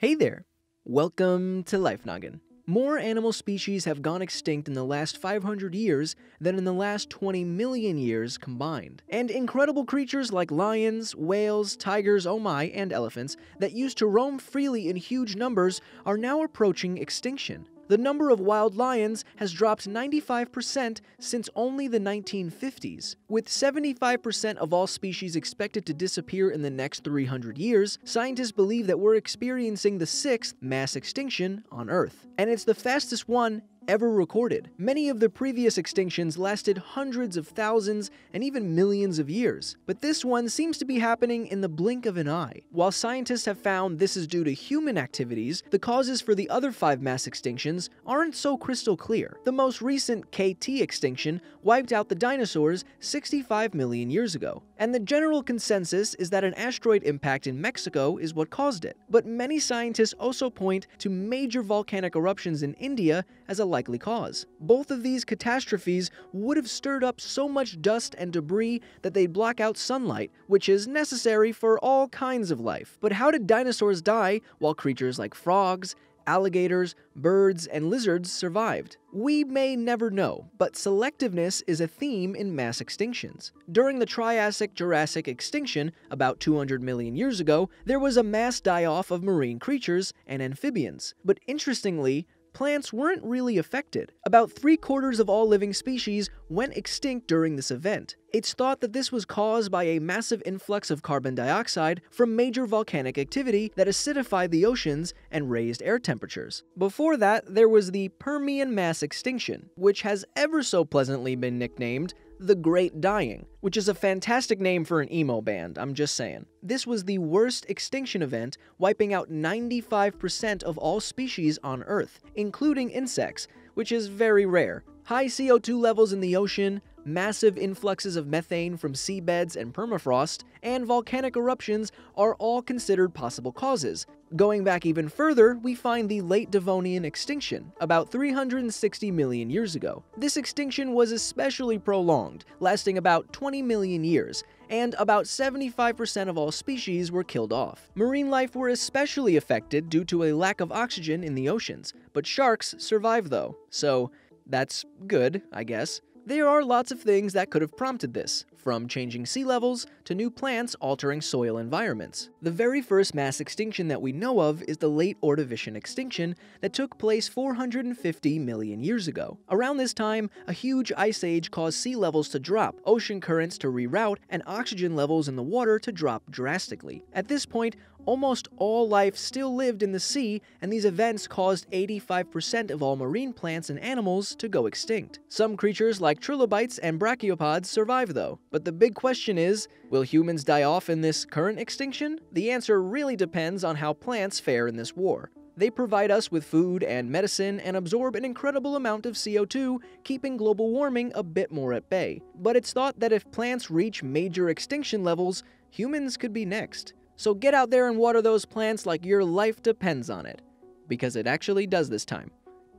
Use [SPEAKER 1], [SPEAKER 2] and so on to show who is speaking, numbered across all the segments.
[SPEAKER 1] Hey there! Welcome to Life Noggin. More animal species have gone extinct in the last 500 years than in the last 20 million years combined. And incredible creatures like lions, whales, tigers, oh my, and elephants that used to roam freely in huge numbers are now approaching extinction the number of wild lions has dropped 95% since only the 1950s. With 75% of all species expected to disappear in the next 300 years, scientists believe that we're experiencing the sixth mass extinction on Earth. And it's the fastest one ever recorded. Many of the previous extinctions lasted hundreds of thousands and even millions of years, but this one seems to be happening in the blink of an eye. While scientists have found this is due to human activities, the causes for the other five mass extinctions aren't so crystal clear. The most recent KT extinction wiped out the dinosaurs 65 million years ago, and the general consensus is that an asteroid impact in Mexico is what caused it. But many scientists also point to major volcanic eruptions in India as a likely cause. Both of these catastrophes would have stirred up so much dust and debris that they'd block out sunlight, which is necessary for all kinds of life. But how did dinosaurs die while creatures like frogs, alligators, birds, and lizards survived? We may never know, but selectiveness is a theme in mass extinctions. During the Triassic Jurassic extinction, about 200 million years ago, there was a mass die off of marine creatures and amphibians. But interestingly, plants weren't really affected. About three quarters of all living species went extinct during this event. It's thought that this was caused by a massive influx of carbon dioxide from major volcanic activity that acidified the oceans and raised air temperatures. Before that, there was the Permian mass extinction, which has ever so pleasantly been nicknamed the Great Dying, which is a fantastic name for an emo band, I'm just saying. This was the worst extinction event, wiping out 95% of all species on Earth, including insects, which is very rare. High CO2 levels in the ocean, massive influxes of methane from seabeds and permafrost, and volcanic eruptions are all considered possible causes. Going back even further, we find the late Devonian extinction, about 360 million years ago. This extinction was especially prolonged, lasting about 20 million years, and about 75% of all species were killed off. Marine life were especially affected due to a lack of oxygen in the oceans, but sharks survive though, so that's good, I guess. There are lots of things that could have prompted this from changing sea levels to new plants altering soil environments. The very first mass extinction that we know of is the late Ordovician extinction that took place 450 million years ago. Around this time, a huge ice age caused sea levels to drop, ocean currents to reroute, and oxygen levels in the water to drop drastically. At this point, almost all life still lived in the sea, and these events caused 85% of all marine plants and animals to go extinct. Some creatures like trilobites and brachiopods survive though, but the big question is, will humans die off in this current extinction? The answer really depends on how plants fare in this war. They provide us with food and medicine and absorb an incredible amount of CO2, keeping global warming a bit more at bay. But it's thought that if plants reach major extinction levels, humans could be next. So get out there and water those plants like your life depends on it. Because it actually does this time.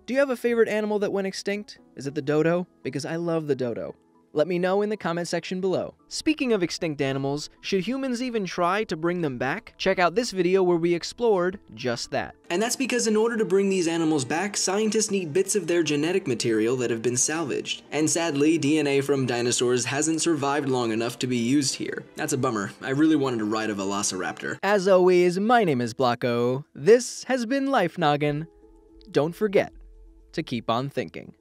[SPEAKER 1] Do you have a favorite animal that went extinct? Is it the dodo? Because I love the dodo. Let me know in the comment section below. Speaking of extinct animals, should humans even try to bring them back? Check out this video where we explored just that. And that's because in order to bring these animals back, scientists need bits of their genetic material that have been salvaged. And sadly, DNA from dinosaurs hasn't survived long enough to be used here. That's a bummer. I really wanted to ride a velociraptor. As always, my name is Blocko. This has been Life Noggin. Don't forget to keep on thinking.